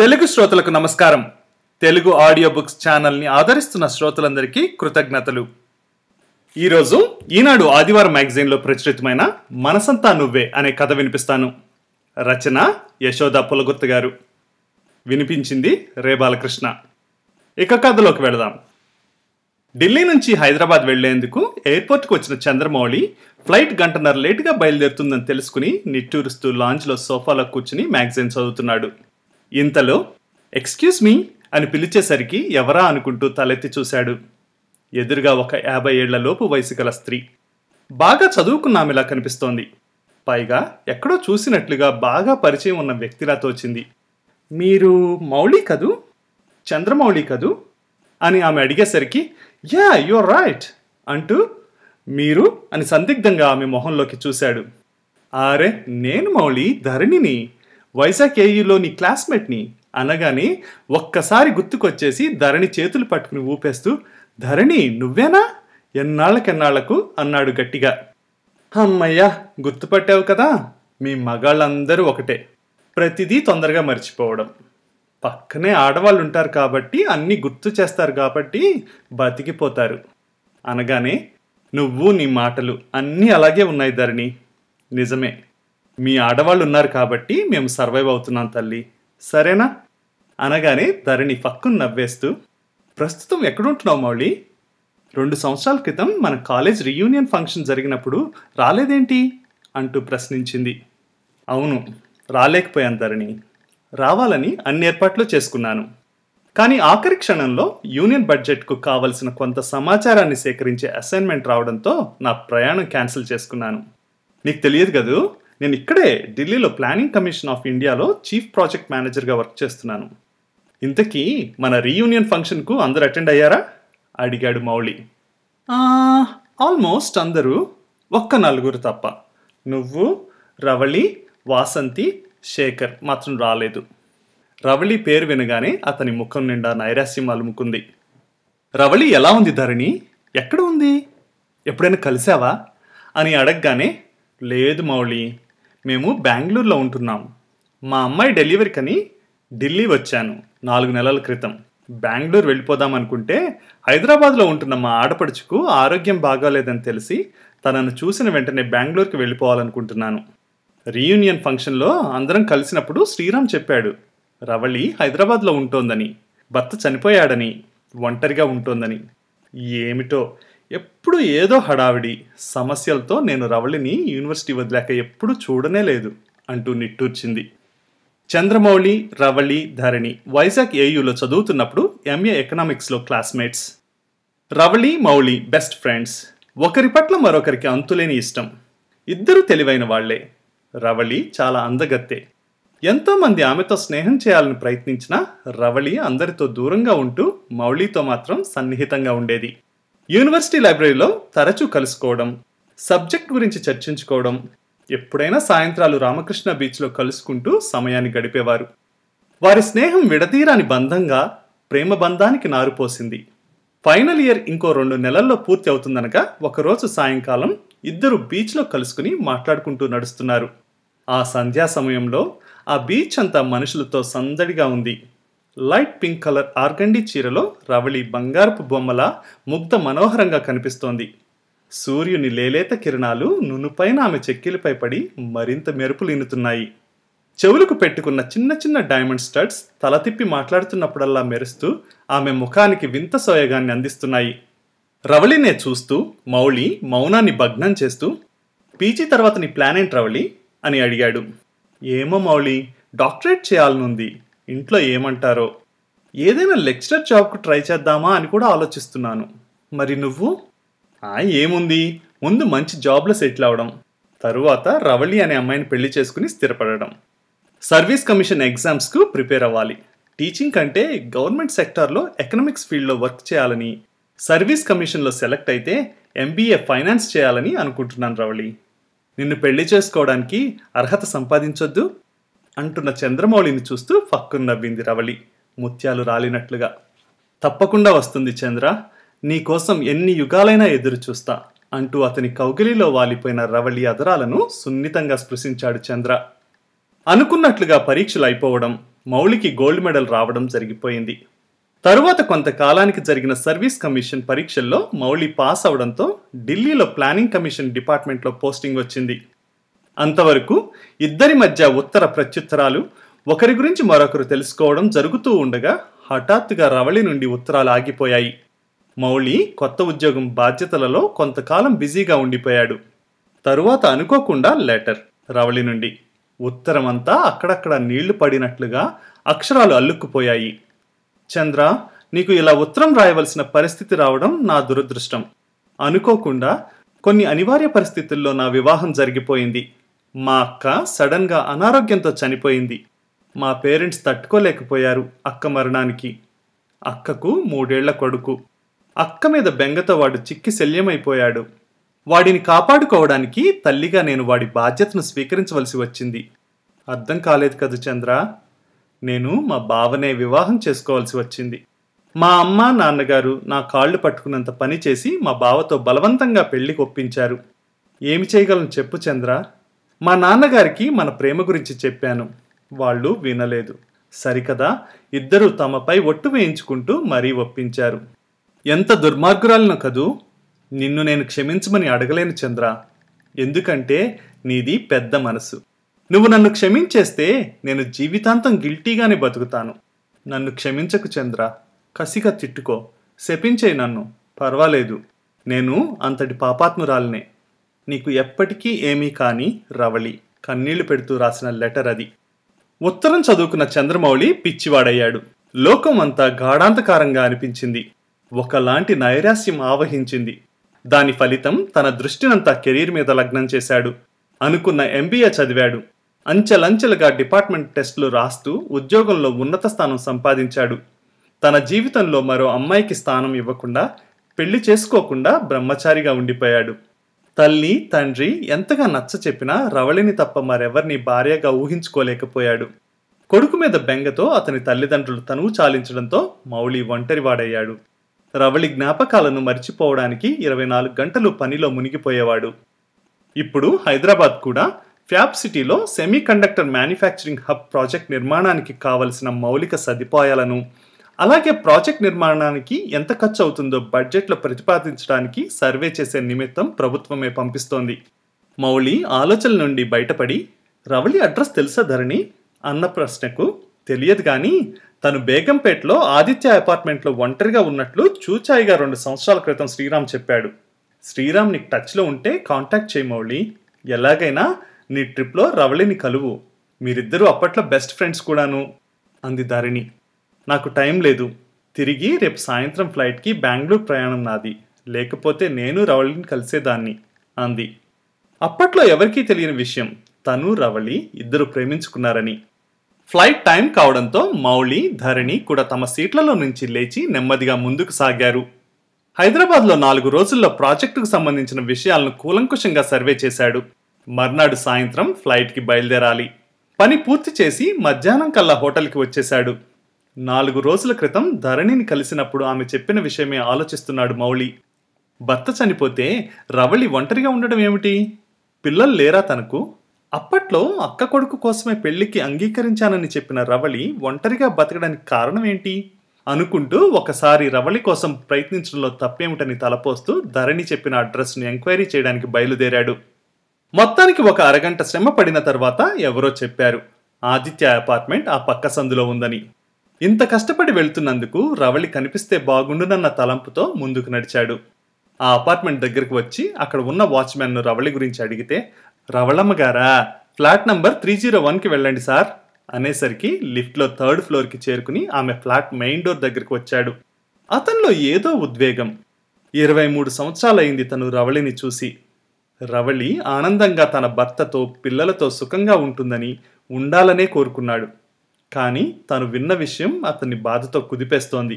తెలుగు శ్రోతలకు నమస్కారం Telugu audio books ఛానల్ని ఆదరిస్తున్న శ్రోతలందరికీ కృతజ్ఞతలు ఈరోజు ఈనాడు ఆదివారం మ్యాగజైన్లో ప్రచురితమైన మనసంతా నువ్వే అనే కథ వినిపిస్తాను రచన యశోద పులగుర్తు గారు వినిపించింది రేబాలకృష్ణ ఇక కథలోకి వెళదాం ఢిల్లీ నుంచి హైదరాబాద్ వెళ్లేందుకు ఎయిర్పోర్ట్కి వచ్చిన చంద్రమౌళి ఫ్లైట్ గంటన్నర లేటుగా బయలుదేరుతుందని తెలుసుకుని నిట్టూరుస్తూ లాంచ్లో సోఫాలో కూర్చుని మ్యాగజైన్ చదువుతున్నాడు ఇంతలో ఎక్స్క్యూజ్ మీ అని పిలిచేసరికి ఎవరా అనుకుంటూ తలెత్తి చూశాడు ఎదురుగా ఒక యాభై ఏళ్లలోపు వయసు గల స్త్రీ బాగా చదువుకున్నామిలా కనిపిస్తోంది పైగా ఎక్కడో చూసినట్లుగా బాగా పరిచయం ఉన్న వ్యక్తిలా తోచింది మీరు మౌళి కదూ చంద్రమౌళి కదూ అని ఆమె అడిగేసరికి యా యువర్ రైట్ అంటూ మీరు అని సందిగ్ధంగా ఆమె మొహంలోకి చూశాడు ఆరే నేను మౌళి ధరణిని వైజాగ్ ఏయూలోని క్లాస్మేట్ని అనగానే ఒక్కసారి గుర్తుకొచ్చేసి ధరణి చేతులు పట్టుకుని ఊపేస్తూ ధరణి నువ్వేనా ఎన్నాళ్ళకెన్నాళ్లకు అన్నాడు గట్టిగా అమ్మయ్యా గుర్తుపట్టావు కదా మీ మగాళ్ళందరూ ఒకటే ప్రతిదీ తొందరగా మర్చిపోవడం పక్కనే ఆడవాళ్ళు ఉంటారు కాబట్టి అన్నీ గుర్తు చేస్తారు కాబట్టి బతికిపోతారు అనగానే నువ్వు నీ మాటలు అన్నీ అలాగే ఉన్నాయి ధరణి నిజమే మీ ఆడవాళ్ళు ఉన్నారు కాబట్టి మేము సర్వైవ్ అవుతున్నాం తల్లి సరేనా అనగానే ధరణి పక్కును నవ్వేస్తూ ప్రస్తుతం ఎక్కడుంటున్నావు మౌళి రెండు సంవత్సరాల క్రితం మన కాలేజ్ రీయూనియన్ ఫంక్షన్ జరిగినప్పుడు రాలేదేంటి అంటూ ప్రశ్నించింది అవును రాలేకపోయాను ధరణి రావాలని అన్ని ఏర్పాట్లు చేసుకున్నాను కానీ ఆఖరి క్షణంలో యూనియన్ బడ్జెట్కు కావలసిన కొంత సమాచారాన్ని సేకరించే అసైన్మెంట్ రావడంతో నా ప్రయాణం క్యాన్సిల్ చేసుకున్నాను నీకు తెలియదు కదూ నేను ఇక్కడే ఢిల్లీలో ప్లానింగ్ కమిషన్ ఆఫ్ ఇండియాలో చీఫ్ ప్రాజెక్ట్ మేనేజర్గా వర్క్ చేస్తున్నాను ఇంతకీ మన రీయూనియన్ ఫంక్షన్కు అందరు అటెండ్ అయ్యారా అడిగాడు మౌళి ఆల్మోస్ట్ అందరూ ఒక్క నలుగురు తప్ప నువ్వు రవళి వాసంతి శేఖర్ మాత్రం రాలేదు రవళి పేరు వినగానే అతని ముఖం నిండా నైరాస్యం అలుముకుంది రవళి ఎలా ఉంది ధరణి ఎక్కడ ఉంది ఎప్పుడైనా కలిసావా అని అడగగానే లేదు మౌళి మేము బెంగళూరులో ఉంటున్నాం మా అమ్మాయి డెలివరీ కని ఢిల్లీ వచ్చాను నాలుగు నెలల క్రితం బెంగళూరు వెళ్ళిపోదాం అనుకుంటే హైదరాబాద్లో ఉంటున్న మా ఆడపడుచుకు ఆరోగ్యం బాగాలేదని తెలిసి తనను చూసిన వెంటనే బెంగళూరుకి వెళ్ళిపోవాలనుకుంటున్నాను రీయూనియన్ ఫంక్షన్లో అందరం కలిసినప్పుడు శ్రీరామ్ చెప్పాడు రవళి హైదరాబాద్లో ఉంటోందని భర్త చనిపోయాడని ఒంటరిగా ఉంటోందని ఏమిటో ఎప్పుడు ఏదో హడావిడి సమస్యలతో నేను రవళిని యూనివర్సిటీ వదిలాక ఎప్పుడు చూడనే లేదు అంటూ నిట్టూర్చింది చంద్రమౌళి రవళి ధరణి వైజాగ్ ఏయులో చదువుతున్నప్పుడు ఎంఏ ఎకనామిక్స్లో classmates Ravali Mouli best friends ఒకరి పట్ల మరొకరికి అంతులేని ఇష్టం ఇద్దరు తెలివైన వాళ్లే రవళి చాలా అందగత్తే ఎంతోమంది ఆమెతో స్నేహం చేయాలని ప్రయత్నించినా రవళి అందరితో దూరంగా ఉంటూ మౌళితో మాత్రం సన్నిహితంగా ఉండేది యూనివర్సిటీ లైబ్రరీలో తరచూ కలుసుకోవడం సబ్జెక్ట్ గురించి చర్చించుకోవడం ఎప్పుడైనా సాయంత్రాలు రామకృష్ణ బీచ్లో కలుసుకుంటూ సమయాన్ని గడిపేవారు వారి స్నేహం విడతీరాని బంధంగా ప్రేమ బంధానికి నారుపోసింది ఫైనల్ ఇయర్ ఇంకో రెండు నెలల్లో పూర్తి అవుతుందనగా ఒకరోజు సాయంకాలం ఇద్దరు బీచ్లో కలుసుకుని మాట్లాడుకుంటూ నడుస్తున్నారు ఆ సంధ్యా సమయంలో ఆ బీచ్ అంతా మనుషులతో సందడిగా ఉంది లైట్ పింక్ కలర్ ఆర్గండి చీరలో రవళి బంగారపు బొమ్మల ముగ్ధ మనోహరంగా కనిపిస్తోంది సూర్యుని లేలేత కిరణాలు నునుపైన ఆమె చెక్కిలిపై పడి మరింత మెరుపులిన్నుతున్నాయి చెవులకు పెట్టుకున్న చిన్న చిన్న డైమండ్ స్టడ్స్ తల తిప్పి మాట్లాడుతున్నప్పుడల్లా మెరుస్తూ ఆమె ముఖానికి వింత సోయగాన్ని అందిస్తున్నాయి రవళినే చూస్తూ మౌళి మౌనాన్ని భగ్నం చేస్తూ పీజీ తర్వాత నీ ప్లాన్ ఏంటి రవళి అని అడిగాడు ఏమో మౌళి డాక్టరేట్ చేయాలనుంది ఇంట్లో ఏమంటారో ఏదైనా లెక్చరర్ జాబ్కు ట్రై చేద్దామా అని కూడా ఆలోచిస్తున్నాను మరి నువ్వు ఏముంది ముందు మంచి జాబ్లో సెటిల్ అవడం తరువాత రవళి అనే అమ్మాయిని పెళ్లి చేసుకుని స్థిరపడడం సర్వీస్ కమిషన్ ఎగ్జామ్స్కు ప్రిపేర్ అవ్వాలి టీచింగ్ కంటే గవర్నమెంట్ సెక్టార్లో ఎకనామిక్స్ ఫీల్డ్లో వర్క్ చేయాలని సర్వీస్ కమిషన్లో సెలెక్ట్ అయితే ఎంబీఏ ఫైనాన్స్ చేయాలని అనుకుంటున్నాను రవళి నిన్ను పెళ్లి చేసుకోవడానికి అర్హత సంపాదించొద్దు అంటున్న చంద్రమౌళిని చూస్తూ ఫక్కున నవ్వింది రవళి ముత్యాలు రాలినట్లుగా తప్పకుండా వస్తుంది చంద్ర నీకోసం ఎన్ని యుగాలైనా ఎదురు చూస్తా అంటూ అతని కౌగిలిలో వాలిపోయిన రవళి అదరాలను సున్నితంగా స్పృశించాడు చంద్ర అనుకున్నట్లుగా పరీక్షలు అయిపోవడం మౌళికి గోల్డ్ మెడల్ రావడం జరిగిపోయింది తరువాత కొంతకాలానికి జరిగిన సర్వీస్ కమిషన్ పరీక్షల్లో మౌళి పాస్ అవడంతో ఢిల్లీలో ప్లానింగ్ కమిషన్ డిపార్ట్మెంట్లో పోస్టింగ్ వచ్చింది అంతవరకు ఇద్దరి మధ్య ఉత్తర ప్రత్యుత్తరాలు ఒకరి గురించి మరొకరు తెలుసుకోవడం జరుగుతూ ఉండగా హఠాత్తుగా రవళి నుండి ఉత్తరాలు ఆగిపోయాయి మౌళి కొత్త ఉద్యోగం బాధ్యతలలో కొంతకాలం బిజీగా ఉండిపోయాడు తరువాత అనుకోకుండా లెటర్ రవళి నుండి ఉత్తరమంతా అక్కడక్కడ నీళ్లు పడినట్లుగా అక్షరాలు అల్లుక్కుపోయాయి చంద్ర నీకు ఇలా ఉత్తరం రాయవలసిన పరిస్థితి రావడం నా దురదృష్టం అనుకోకుండా కొన్ని అనివార్య పరిస్థితుల్లో నా వివాహం జరిగిపోయింది మా అక్క సడన్గా అనారోగ్యంతో చనిపోయింది మా పేరెంట్స్ తట్టుకోలేకపోయారు అక్క మరణానికి అక్కకు మూడేళ్ల కొడుకు అక్క మీద బెంగతో వాడు చిక్కి శల్యమైపోయాడు వాడిని కాపాడుకోవడానికి తల్లిగా నేను వాడి బాధ్యతను స్వీకరించవలసి వచ్చింది అర్థం కాలేదు కదా చంద్ర నేను మా బావనే వివాహం చేసుకోవాల్సి వచ్చింది మా అమ్మ నాన్నగారు నా కాళ్ళు పట్టుకున్నంత పని చేసి మా బావతో బలవంతంగా పెళ్లి ఒప్పించారు ఏమి చేయగలను చెప్పు చంద్ర మా నాన్నగారికి మన ప్రేమ గురించి చెప్పాను వాళ్ళు వినలేదు సరికదా ఇద్దరు తమపై ఒట్టు వేయించుకుంటూ మరీ ఒప్పించారు ఎంత దుర్మార్గురాలను కదూ నిన్ను నేను క్షమించమని అడగలేను చంద్ర ఎందుకంటే నీది పెద్ద మనసు నువ్వు నన్ను క్షమించేస్తే నేను జీవితాంతం గిల్టీగానే బతుకుతాను నన్ను క్షమించకు చంద్ర కసిగా తిట్టుకో శపించే నన్ను పర్వాలేదు నేను అంతటి పాపాత్మురాలనే నీకు ఎప్పటికీ ఏమీ కాని రవళి కన్నీళ్లు పెడుతూ రాసిన లెటర్ అది ఉత్తరం చదువుకున్న చంద్రమౌళి పిచ్చివాడయ్యాడు లోకం అంతా గాఢాంతకారంగా అనిపించింది ఒకలాంటి నైరాస్యం ఆవహించింది దాని ఫలితం తన దృష్టినంతా కెరీర్ మీద లగ్నం చేశాడు అనుకున్న ఎంబీఏ చదివాడు అంచెలంచెలుగా డిపార్ట్మెంట్ టెస్టులు రాస్తూ ఉద్యోగంలో ఉన్నత స్థానం సంపాదించాడు తన జీవితంలో మరో అమ్మాయికి స్థానం ఇవ్వకుండా పెళ్లి చేసుకోకుండా బ్రహ్మచారిగా ఉండిపోయాడు తల్లి తండ్రి ఎంతగా నచ్చ చెప్పినా రవళిని తప్ప మరెవరిని భార్యగా ఊహించుకోలేకపోయాడు కొడుకు మీద బెంగతో అతని తల్లిదండ్రులు తనువు చాలించడంతో మౌళి ఒంటరివాడయ్యాడు రవళి జ్ఞాపకాలను మరిచిపోవడానికి ఇరవై నాలుగు గంటలు పనిలో మునిగిపోయేవాడు ఇప్పుడు హైదరాబాద్ కూడా ఫ్యాబ్ సిటీలో సెమీకండక్టర్ మ్యానుఫ్యాక్చరింగ్ హబ్ ప్రాజెక్ట్ నిర్మాణానికి కావలసిన మౌలిక సదుపాయాలను అలాగే ప్రాజెక్ట్ నిర్మాణానికి ఎంత ఖర్చు అవుతుందో బడ్జెట్లో ప్రతిపాదించడానికి సర్వే చేసే నిమిత్తం ప్రభుత్వమే పంపిస్తోంది మౌళి ఆలోచన నుండి బయటపడి రవళి అడ్రస్ తెలుసా ధరణి అన్న ప్రశ్నకు తెలియదు కానీ తను బేగంపేట్లో ఆదిత్య అపార్ట్మెంట్లో ఒంటరిగా ఉన్నట్లు చూచాయిగా రెండు సంవత్సరాల క్రితం శ్రీరామ్ చెప్పాడు శ్రీరామ్ నీకు టచ్లో ఉంటే కాంటాక్ట్ చేయి మౌళి ఎలాగైనా నీ ట్రిప్లో రవళిని కలువు మీరిద్దరూ అప్పట్లో బెస్ట్ ఫ్రెండ్స్ కూడాను అంది ధరణి నాకు టైం లేదు తిరిగి రేపు సాయంత్రం ఫ్లైట్కి బెంగళూరు ప్రయాణం నాది లేకపోతే నేను రవళిని కలిసేదాన్ని అంది అప్పట్లో ఎవరికీ తెలియని విషయం తను రవళి ఇద్దరు ప్రేమించుకున్నారని ఫ్లైట్ టైం కావడంతో మౌళి ధరణి కూడా తమ సీట్లలో నుంచి లేచి నెమ్మదిగా ముందుకు సాగారు హైదరాబాద్లో నాలుగు రోజుల్లో ప్రాజెక్టుకు సంబంధించిన విషయాలను కూలంకుషంగా సర్వే చేశాడు మర్నాడు సాయంత్రం ఫ్లైట్కి బయలుదేరాలి పని పూర్తి చేసి మధ్యాహ్నం కల్లా హోటల్కి వచ్చేశాడు నాలుగు రోజుల క్రితం ధరణిని కలిసినప్పుడు ఆమె చెప్పిన విషయమే ఆలోచిస్తున్నాడు మౌళి భర్త చనిపోతే రవళి ఒంటరిగా ఉండడం ఏమిటి పిల్లలు లేరా తనకు అప్పట్లో అక్క కొడుకు కోసమే పెళ్లికి అంగీకరించానని చెప్పిన రవళి ఒంటరిగా బతకడానికి కారణం ఏంటి అనుకుంటూ ఒకసారి రవళి కోసం ప్రయత్నించడంలో తప్పేమిటని తలపోస్తూ ధరణి చెప్పిన అడ్రస్ను ఎంక్వైరీ చేయడానికి బయలుదేరాడు మొత్తానికి ఒక అరగంట శ్రమ పడిన తర్వాత ఎవరో చెప్పారు ఆదిత్య అపార్ట్మెంట్ ఆ పక్క సందులో ఉందని ఇంత కష్టపడి వెళ్తున్నందుకు రవళి కనిపిస్తే బాగుండునన్న తలంపుతో ముందుకు నడిచాడు ఆ అపార్ట్మెంట్ దగ్గరకు వచ్చి అక్కడ ఉన్న వాచ్మెన్ను రవళి గురించి అడిగితే రవళమ్మ గారా ఫ్లాట్ నంబర్ త్రీ జీరో వన్కి వెళ్ళండి సార్ అనేసరికి లిఫ్ట్లో థర్డ్ ఫ్లోర్కి చేరుకుని ఆమె ఫ్లాట్ మెయిన్ డోర్ దగ్గరికి వచ్చాడు అతనిలో ఏదో ఉద్వేగం ఇరవై మూడు సంవత్సరాలైంది తను రవళిని చూసి రవళి ఆనందంగా తన భర్తతో పిల్లలతో సుఖంగా ఉంటుందని ఉండాలనే కోరుకున్నాడు కానీ తను విన్న విషయం అతన్ని బాధతో కుదిపేస్తోంది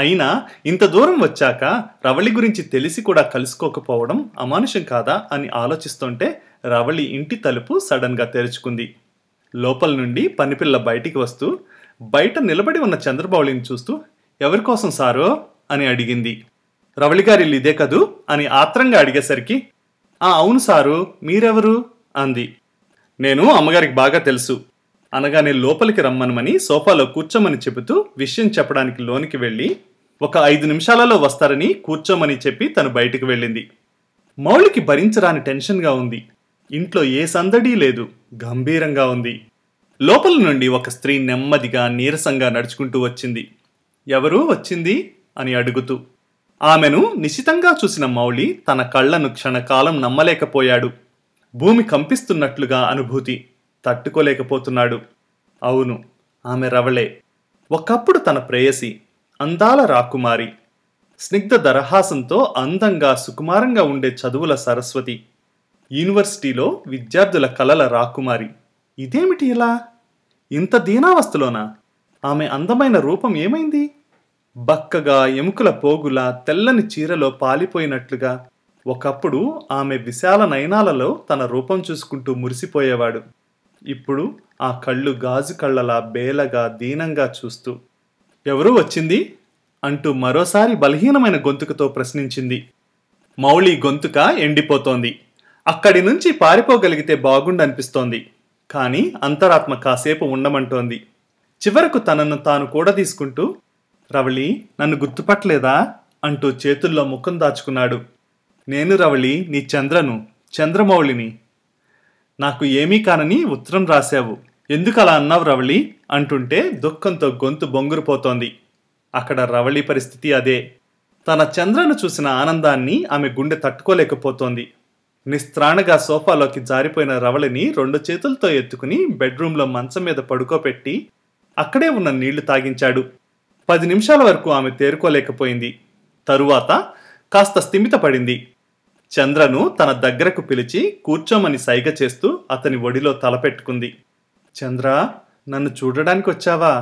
అయినా ఇంత దూరం వచ్చాక రవళి గురించి తెలిసి కూడా కలుసుకోకపోవడం అమానుషం కాదా అని ఆలోచిస్తుంటే రవళి ఇంటి తలుపు సడన్గా తెరుచుకుంది లోపల నుండి పనిపిల్ల బయటికి వస్తూ బయట నిలబడి ఉన్న చంద్రబౌళిని చూస్తూ ఎవరి కోసం సారో అని అడిగింది రవళి గారి ఇదే కదూ అని ఆత్రంగా అడిగేసరికి ఆ అవును సారు మీరెవరు అంది నేను అమ్మగారికి బాగా తెలుసు అనగానే లోపలికి రమ్మనమని సోఫాలో కూర్చోమని చెబుతూ విషయం చెప్పడానికి లోనికి వెళ్ళి ఒక ఐదు నిమిషాలలో వస్తారని కూర్చోమని చెప్పి తను బయటకు వెళ్ళింది మౌళికి భరించరాని టెన్షన్గా ఉంది ఇంట్లో ఏ సందడి లేదు గంభీరంగా ఉంది లోపల నుండి ఒక స్త్రీ నెమ్మదిగా నీరసంగా నడుచుకుంటూ వచ్చింది ఎవరు వచ్చింది అని అడుగుతూ ఆమెను నిశితంగా చూసిన మౌళి తన కళ్లను క్షణకాలం నమ్మలేకపోయాడు భూమి కంపిస్తున్నట్లుగా అనుభూతి తట్టుకోలేకపోతున్నాడు అవును ఆమె రవళే ఒకప్పుడు తన ప్రేయసి అందాల రాకుమారి స్నిగ్ధ దరహాసంతో అందంగా సుకుమారంగా ఉండే చదువుల సరస్వతి యూనివర్సిటీలో విద్యార్థుల కలల రాకుమారి ఇదేమిటి ఇలా ఇంత దీనావస్థలోనా ఆమె అందమైన రూపం ఏమైంది బక్కగా ఎముకల పోగుల తెల్లని చీరలో పాలిపోయినట్లుగా ఒకప్పుడు ఆమె విశాల నయనాలలో తన రూపం చూసుకుంటూ మురిసిపోయేవాడు ఇప్పుడు ఆ కళ్ళు గాజు కళ్ళలా బేలగా దీనంగా చూస్తూ ఎవరు వచ్చింది అంటూ మరోసారి బలహీనమైన గొంతుకతో ప్రశ్నించింది మౌళి గొంతుక ఎండిపోతోంది అక్కడి నుంచి పారిపోగలిగితే బాగుండనిపిస్తోంది కానీ అంతరాత్మ కాసేపు ఉండమంటోంది చివరకు తనను తాను కూడా తీసుకుంటూ రవళి నన్ను గుర్తుపట్టలేదా అంటూ చేతుల్లో ముఖం దాచుకున్నాడు నేను రవళి నీ చంద్రను చంద్రమౌళిని నాకు ఏమీ కానని ఉత్తరం రాశావు ఎందుకు అలా అన్నావు రవళి అంటుంటే దుఃఖంతో గొంతు బొంగురుపోతోంది అక్కడ రవళి పరిస్థితి అదే తన చంద్రను చూసిన ఆనందాన్ని ఆమె గుండె తట్టుకోలేకపోతోంది నిస్త్రాణగా సోఫాలోకి జారిపోయిన రవళిని రెండు చేతులతో ఎత్తుకుని బెడ్రూమ్లో మంచం మీద పడుకోపెట్టి అక్కడే ఉన్న నీళ్లు తాగించాడు పది నిమిషాల వరకు ఆమె తేరుకోలేకపోయింది తరువాత కాస్త స్థిమితపడింది చంద్రను తన దగ్గరకు పిలిచి కూర్చోమని సైగ చేస్తూ అతని ఒడిలో తలపెట్టుకుంది చంద్ర నన్ను చూడడానికి వచ్చావా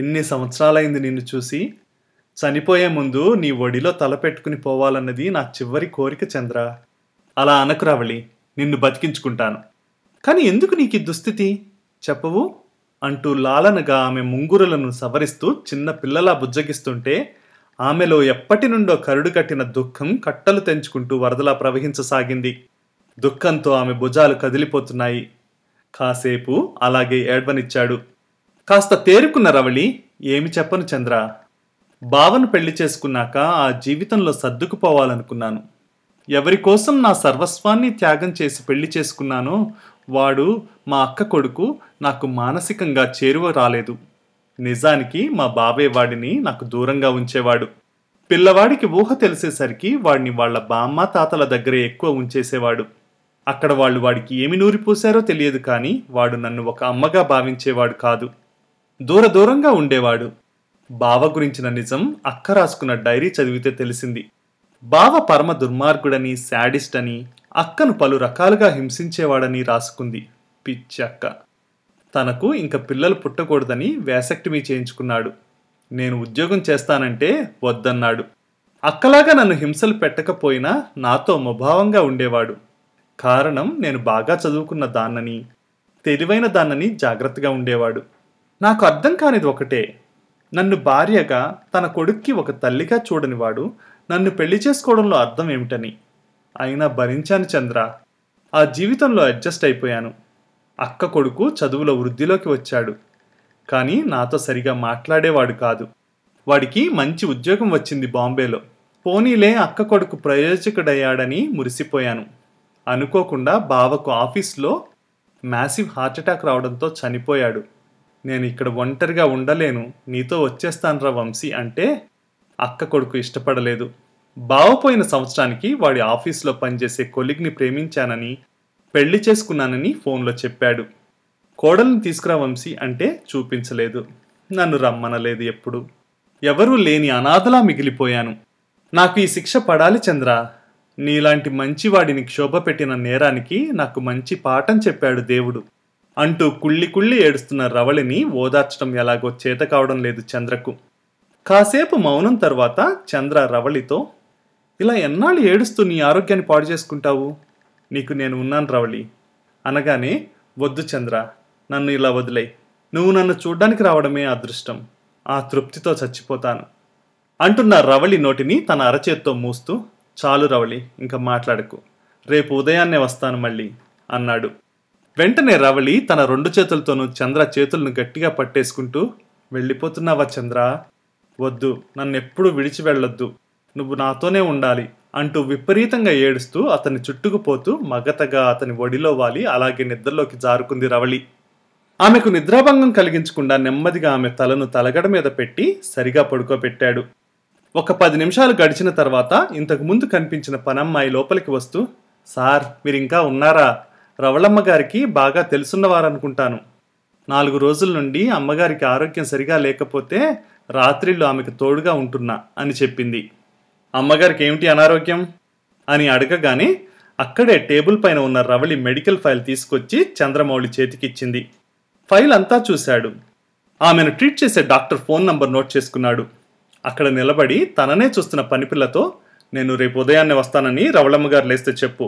ఎన్ని సంవత్సరాలైంది నిన్ను చూసి చనిపోయే ముందు నీ ఒడిలో తలపెట్టుకుని పోవాలన్నది నా చివరి కోరిక చంద్ర అలా అనకురావళి నిన్ను బతికించుకుంటాను కానీ ఎందుకు నీకు దుస్థితి చెప్పవు అంటూ లాలనగా ఆమె ముంగురులను సవరిస్తూ చిన్న పిల్లలా బుజ్జగిస్తుంటే ఆమెలో ఎప్పటి నుండో కరుడు కట్టిన దుఃఖం కట్టలు తెంచుకుంటూ వరదలా ప్రవహించసాగింది దుఃఖంతో ఆమె భుజాలు కదిలిపోతున్నాయి కాసేపు అలాగే ఏడ్వనిచ్చాడు కాస్త తేరుకున్న రవళి ఏమి చెప్పను చంద్ర బావను పెళ్లి చేసుకున్నాక ఆ జీవితంలో సర్దుకుపోవాలనుకున్నాను ఎవరి కోసం నా సర్వస్వాన్ని త్యాగం చేసి పెళ్లి చేసుకున్నానో వాడు మా అక్క కొడుకు నాకు మానసికంగా చేరువ రాలేదు నిజానికి మా బాబాయ్ వాడిని నాకు దూరంగా ఉంచేవాడు పిల్లవాడికి ఊహ తెలిసేసరికి వాడిని వాళ్ళ బామ్మ తాతల దగ్గరే ఎక్కువ ఉంచేసేవాడు అక్కడ వాళ్ళు వాడికి ఏమి నూరిపోశారో తెలియదు కానీ వాడు నన్ను ఒక అమ్మగా భావించేవాడు కాదు దూర దూరంగా ఉండేవాడు బావ గురించిన నిజం అక్క రాసుకున్న డైరీ చదివితే తెలిసింది బావ పరమ దుర్మార్గుడని శాడిస్ట్ అని అక్కను పలు రకాలుగా హింసించేవాడని రాసుకుంది పిచ్చక్క తనకు ఇంక పిల్లలు పుట్టకూడదని వ్యాసక్టమీ చేయించుకున్నాడు నేను ఉద్యోగం చేస్తానంటే వద్దన్నాడు అక్కలాగా నన్ను హింసలు పెట్టకపోయినా నాతో ముభావంగా ఉండేవాడు కారణం నేను బాగా చదువుకున్న దాన్నని తెలివైన దాన్నని జాగ్రత్తగా ఉండేవాడు నాకు అర్థం కానిది ఒకటే నన్ను భార్యగా తన కొడుక్కి ఒక తల్లిగా చూడనివాడు నన్ను పెళ్లి చేసుకోవడంలో అర్థం ఏమిటని అయినా భరించాను చంద్ర ఆ జీవితంలో అడ్జస్ట్ అయిపోయాను అక్క కొడుకు చదువుల వృద్ధిలోకి వచ్చాడు కానీ నాతో సరిగా మాట్లాడేవాడు కాదు వాడికి మంచి ఉద్యోగం వచ్చింది బాంబేలో పోనీలే అక్క కొడుకు ప్రయోజకుడయ్యాడని మురిసిపోయాను అనుకోకుండా బావకు ఆఫీస్లో మ్యాసివ్ హార్ట్అటాక్ రావడంతో చనిపోయాడు నేను ఇక్కడ ఒంటరిగా ఉండలేను నీతో వచ్చేస్తానరా వంశీ అంటే అక్క కొడుకు ఇష్టపడలేదు బావపోయిన సంవత్సరానికి వాడి ఆఫీస్లో పనిచేసే కొలిగ్ని ప్రేమించానని పెళ్లి చేసుకున్నానని ఫోన్లో చెప్పాడు కోడల్ని తీసుకురా వంశీ అంటే చూపించలేదు నన్ను రమ్మనలేదు ఎప్పుడు ఎవరూ లేని అనాథలా మిగిలిపోయాను నాకు ఈ శిక్ష పడాలి చంద్ర నీలాంటి మంచివాడిని క్షోభ పెట్టిన నేరానికి నాకు మంచి పాఠం చెప్పాడు దేవుడు అంటూ కుళ్ళి కుళ్ళి ఏడుస్తున్న రవళిని ఓదార్చడం ఎలాగో చేత కావడం లేదు చంద్రకు కాసేపు మౌనం తర్వాత చంద్ర రవళితో ఇలా ఎన్నాళ్ళు ఏడుస్తూ నీ ఆరోగ్యాన్ని పాడు చేసుకుంటావు నీకు నేను ఉన్నాను రవళి అనగానే వద్దు చంద్ర నన్ను ఇలా వదిలే నువ్వు నన్ను చూడ్డానికి రావడమే అదృష్టం ఆ తృప్తితో చచ్చిపోతాను అంటున్న రవళి నోటిని తన అరచేత్తో మూస్తూ చాలు రవళి ఇంకా మాట్లాడకు రేపు ఉదయాన్నే వస్తాను మళ్ళీ అన్నాడు వెంటనే రవళి తన రెండు చేతులతోనూ చంద్ర చేతులను గట్టిగా పట్టేసుకుంటూ వెళ్ళిపోతున్నావా చంద్ర వద్దు నన్నెప్పుడు విడిచి వెళ్ళొద్దు నువ్వు నాతోనే ఉండాలి అంటూ విపరీతంగా ఏడుస్తూ అతని చుట్టుకుపోతూ మగతగా అతని ఒడిలో వాలి అలాగే నిద్రలోకి జారుకుంది రవళి ఆమెకు నిద్రాభంగం కలిగించకుండా నెమ్మదిగా ఆమె తలను తలగడ మీద పెట్టి సరిగా పడుకోబెట్టాడు ఒక పది నిమిషాలు గడిచిన తర్వాత ఇంతకుముందు కనిపించిన పనమ్మాయి లోపలికి వస్తూ సార్ మీరింకా ఉన్నారా రవళమ్మ గారికి బాగా తెలుసున్నవారనుకుంటాను నాలుగు రోజుల నుండి అమ్మగారికి ఆరోగ్యం సరిగా లేకపోతే రాత్రిళ్ళు ఆమెకు తోడుగా ఉంటున్నా అని చెప్పింది అమ్మగారికి ఏమిటి అనారోగ్యం అని అడగగానే అక్కడే టేబుల్ పైన ఉన్న రవళి మెడికల్ ఫైల్ తీసుకొచ్చి చంద్రమౌళి చేతికిచ్చింది ఫైల్ అంతా చూశాడు ఆమెను ట్రీట్ చేసే డాక్టర్ ఫోన్ నంబర్ నోట్ చేసుకున్నాడు అక్కడ నిలబడి తననే చూస్తున్న పనిపిల్లతో నేను రేపు ఉదయాన్నే వస్తానని రవళమ్మగారు లేస్తే చెప్పు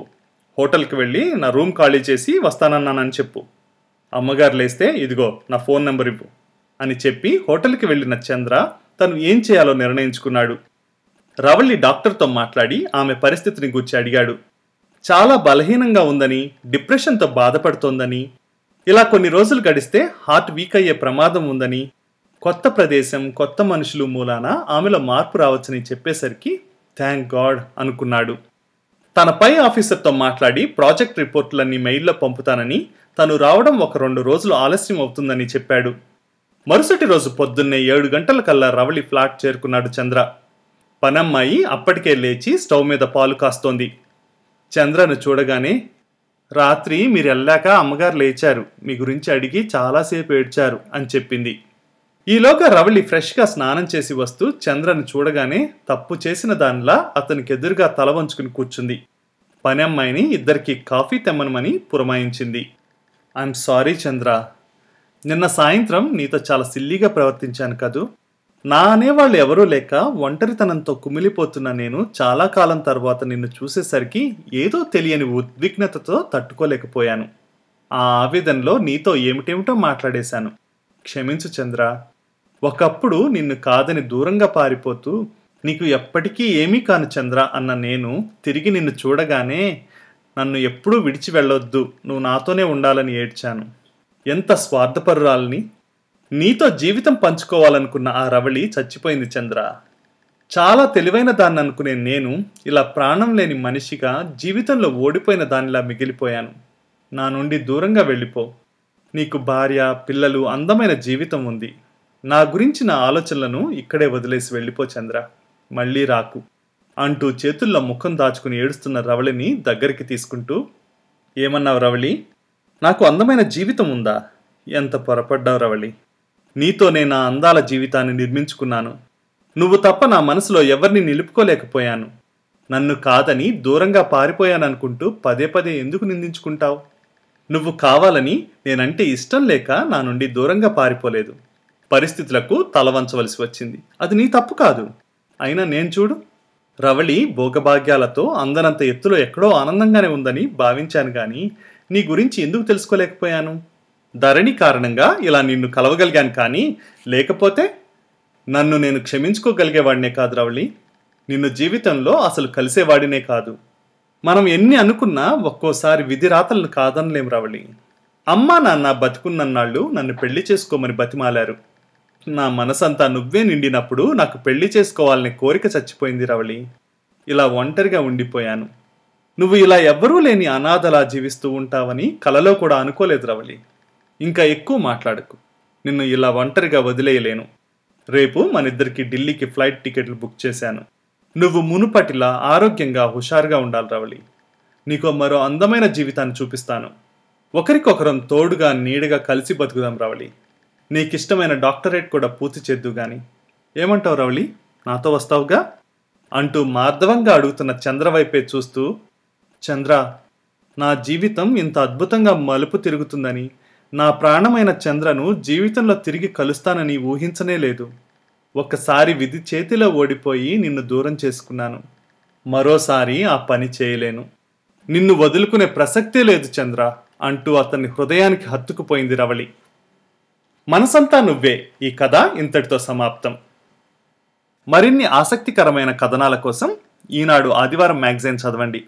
హోటల్కి వెళ్ళి నా రూమ్ ఖాళీ చేసి వస్తానన్నానని చెప్పు అమ్మగారు లేస్తే ఇదిగో నా ఫోన్ నెంబర్ ఇవ్వు అని చెప్పి హోటల్కి వెళ్ళిన చంద్ర తను ఏం చేయాలో నిర్ణయించుకున్నాడు రవళి డాక్టర్తో మాట్లాడి ఆమె పరిస్థితిని గుర్చి అడిగాడు చాలా బలహీనంగా ఉందని డిప్రెషన్తో బాధపడుతోందని ఇలా కొన్ని రోజులు గడిస్తే హార్ట్ వీక్ అయ్యే ప్రమాదం ఉందని కొత్త ప్రదేశం కొత్త మనుషులు మూలాన ఆమెలో మార్పు రావచ్చని చెప్పేసరికి థ్యాంక్ గాడ్ అనుకున్నాడు తన పై ఆఫీసర్తో మాట్లాడి ప్రాజెక్ట్ రిపోర్టులన్నీ మెయిల్లో పంపుతానని తను రావడం ఒక రెండు రోజులు ఆలస్యం అవుతుందని చెప్పాడు మరుసటి రోజు పొద్దున్నే ఏడు గంటల కల్లా రవళి ఫ్లాట్ చేరుకున్నాడు చంద్ర పనమ్మాయి అప్పటికే లేచి స్టవ్ మీద పాలు కాస్తోంది చంద్రను చూడగానే రాత్రి మీరు వెళ్ళాక అమ్మగారు లేచారు మీ గురించి అడిగి చాలాసేపు ఏడ్చారు అని చెప్పింది ఈలోగా రవళి ఫ్రెష్గా స్నానం చేసి వస్తూ చంద్రను చూడగానే తప్పు చేసిన దానిలా అతనికి ఎదురుగా తల వంచుకుని కూర్చుంది పని అమ్మాయిని ఇద్దరికి కాఫీ తెమ్మనమని పురమాయించింది ఐఎమ్ సారీ చంద్ర నిన్న సాయంత్రం నీతో చాలా సిల్లీగా ప్రవర్తించాను కదూ నా అనేవాళ్ళు ఎవరూ లేక ఒంటరితనంతో కుమిలిపోతున్న నేను చాలా కాలం తర్వాత నిన్ను చూసేసరికి ఏదో తెలియని ఉద్విగ్నతతో తట్టుకోలేకపోయాను ఆ ఆవేదనలో నీతో ఏమిటేమిటో మాట్లాడేశాను క్షమించు చంద్ర ఒకప్పుడు నిన్ను కాదని దూరంగా పారిపోతూ నీకు ఎప్పటికీ ఏమీ కాను చంద్ర అన్న నేను తిరిగి నిన్ను చూడగానే నన్ను ఎప్పుడూ విడిచి వెళ్ళొద్దు నువ్వు నాతోనే ఉండాలని ఏడ్చాను ఎంత స్వార్థపరురాల్ని నీతో జీవితం పంచుకోవాలనుకున్న ఆ రవళి చచ్చిపోయింది చంద్ర చాలా తెలివైన దాన్ని అనుకునే నేను ఇలా ప్రాణం లేని మనిషిగా జీవితంలో ఓడిపోయిన దానిలా మిగిలిపోయాను నా నుండి దూరంగా వెళ్ళిపో నీకు భార్య పిల్లలు అందమైన జీవితం ఉంది నా గురించి నా ఆలోచనలను ఇక్కడే వదిలేసి వెళ్ళిపో చంద్ర మళ్ళీ రాకు అంటూ చేతుల్లో ముఖం దాచుకుని ఏడుస్తున్న రవళిని దగ్గరికి తీసుకుంటూ ఏమన్నావు రవళి నాకు అందమైన జీవితం ఉందా ఎంత పొరపడ్డావు రవళి నీతోనే నా అందాల జీవితాన్ని నిర్మించుకున్నాను నువ్వు తప్ప నా మనసులో ఎవరిని నిలుపుకోలేకపోయాను నన్ను కాదని దూరంగా పారిపోయాననుకుంటూ పదే పదే ఎందుకు నిందించుకుంటావు నువ్వు కావాలని నేనంటే ఇష్టం లేక నా నుండి దూరంగా పారిపోలేదు పరిస్థితులకు తలవంచవలసి వచ్చింది అది నీ తప్పు కాదు అయినా నేను చూడు రవళి భోగభాగ్యాలతో అందనంత ఎత్తులో ఎక్కడో ఆనందంగానే ఉందని భావించాను కానీ నీ గురించి ఎందుకు తెలుసుకోలేకపోయాను ధరణి కారణంగా ఇలా నిన్ను కలవగలిగాను కానీ లేకపోతే నన్ను నేను క్షమించుకోగలిగేవాడినే కాదు రవళి నిన్ను జీవితంలో అసలు కలిసేవాడినే కాదు మనం ఎన్ని అనుకున్నా ఒక్కోసారి విధి రాతలను కాదనలేం రవళి అమ్మ నాన్న బతుకున్నన్నాళ్ళు నన్ను పెళ్లి చేసుకోమని బతిమాలారు నా మనసంతా నువ్వే నిండినప్పుడు నాకు పెళ్లి చేసుకోవాలనే కోరిక చచ్చిపోయింది రవళి ఇలా ఒంటరిగా ఉండిపోయాను నువ్వు ఇలా ఎవ్వరూ లేని అనాథలా జీవిస్తూ ఉంటావని కలలో కూడా అనుకోలేదు రవళి ఇంకా ఎక్కువ మాట్లాడకు నిన్ను ఇలా ఒంటరిగా వదిలేయలేను రేపు మనిద్దరికి ఢిల్లీకి ఫ్లైట్ టికెట్లు బుక్ చేశాను నువ్వు మునుపటిలా ఆరోగ్యంగా హుషారుగా ఉండాలి రవళి నీకు మరో అందమైన జీవితాన్ని చూపిస్తాను ఒకరికొకరం తోడుగా నీడగా కలిసి బతుకుదాం రవళి నీకిష్టమైన డాక్టరేట్ కూడా పూర్తి చేద్దు గాని ఏమంటావు రవళి నాతో వస్తావుగా అంటూ మార్ధవంగా అడుగుతున్న చంద్ర వైపే చూస్తూ చంద్ర నా జీవితం ఇంత అద్భుతంగా మలుపు తిరుగుతుందని నా ప్రాణమైన చంద్రను జీవితంలో తిరిగి కలుస్తానని ఊహించనే లేదు ఒక్కసారి విధి చేతిలో ఓడిపోయి నిన్ను దూరం చేసుకున్నాను మరోసారి ఆ పని చేయలేను నిన్ను వదులుకునే ప్రసక్తే లేదు చంద్ర అంటూ అతన్ని హృదయానికి హత్తుకుపోయింది రవళి మనసంతా నువ్వే ఈ కథ ఇంతటితో సమాప్తం మరిన్ని ఆసక్తికరమైన కథనాల కోసం ఈనాడు ఆదివారం మ్యాగజైన్ చదవండి